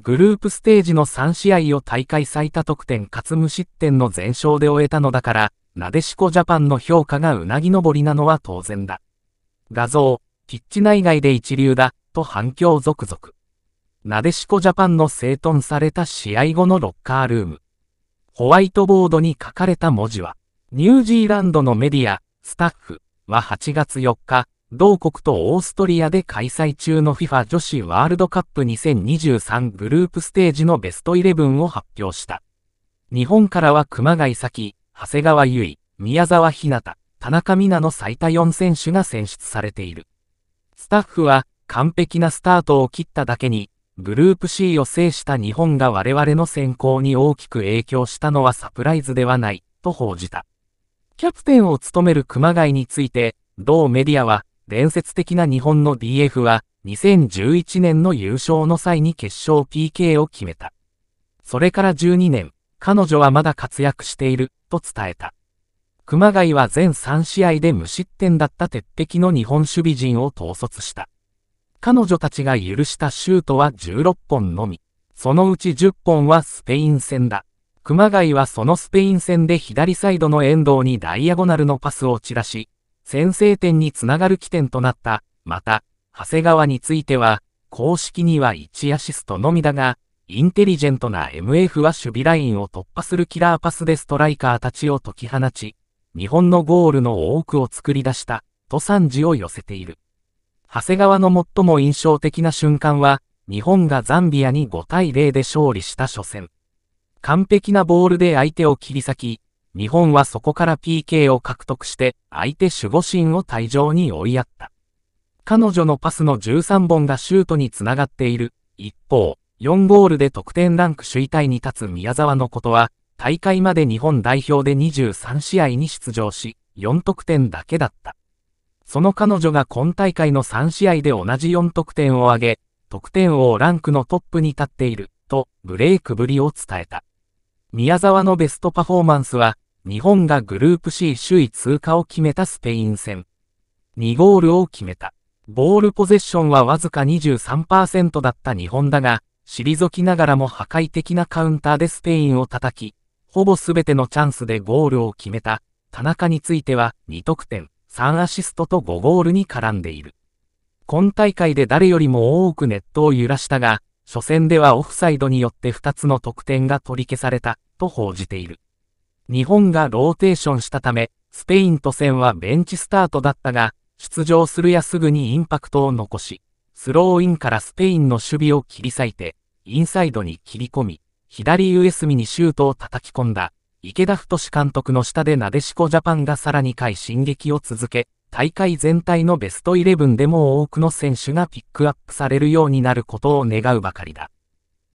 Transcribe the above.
グループステージの3試合を大会最多得点かつ無失点の全勝で終えたのだから、なでしこジャパンの評価がうなぎ登りなのは当然だ。画像、ピッチ内外で一流だ、と反響続々。なでしこジャパンの整頓された試合後のロッカールーム。ホワイトボードに書かれた文字は、ニュージーランドのメディア、スタッフは8月4日、同国とオーストリアで開催中の FIFA 女子ワールドカップ2023グループステージのベストイレブンを発表した。日本からは熊谷咲、長谷川優衣、宮沢ひなた、田中美奈の最多4選手が選出されている。スタッフは完璧なスタートを切っただけに、グループ C を制した日本が我々の選考に大きく影響したのはサプライズではない、と報じた。キャプテンを務める熊谷について、同メディアは、伝説的な日本の DF は、2011年の優勝の際に決勝 PK を決めた。それから12年、彼女はまだ活躍している、と伝えた。熊谷は全3試合で無失点だった鉄壁の日本守備陣を統率した。彼女たちが許したシュートは16本のみ。そのうち10本はスペイン戦だ。熊谷はそのスペイン戦で左サイドの遠藤にダイアゴナルのパスを散らし、先制点につながる起点となった。また、長谷川については、公式には1アシストのみだが、インテリジェントな MF は守備ラインを突破するキラーパスでストライカーたちを解き放ち、日本のゴールの多くを作り出した、と賛辞を寄せている。長谷川の最も印象的な瞬間は、日本がザンビアに5対0で勝利した初戦。完璧なボールで相手を切り裂き、日本はそこから PK を獲得して相手守護神を退場に追いやった。彼女のパスの13本がシュートにつながっている。一方、4ゴールで得点ランク首位タイに立つ宮沢のことは、大会まで日本代表で23試合に出場し、4得点だけだった。その彼女が今大会の3試合で同じ4得点を挙げ、得点王ランクのトップに立っている、と、ブレイクぶりを伝えた。宮沢のベストパフォーマンスは、日本がグループ C 首位通過を決めたスペイン戦。2ゴールを決めた。ボールポゼッションはわずか23%だった日本だが、退きながらも破壊的なカウンターでスペインを叩き、ほぼ全てのチャンスでゴールを決めた。田中については2得点、3アシストと5ゴールに絡んでいる。今大会で誰よりも多くネットを揺らしたが、初戦ではオフサイドによって2つの得点が取り消された、と報じている。日本がローテーションしたため、スペインと戦はベンチスタートだったが、出場するやすぐにインパクトを残し、スローインからスペインの守備を切り裂いて、インサイドに切り込み、左上隅にシュートを叩き込んだ、池田太監督の下でなでしこジャパンがさらに回進撃を続け、大会全体のベストイレブンでも多くの選手がピックアップされるようになることを願うばかりだ。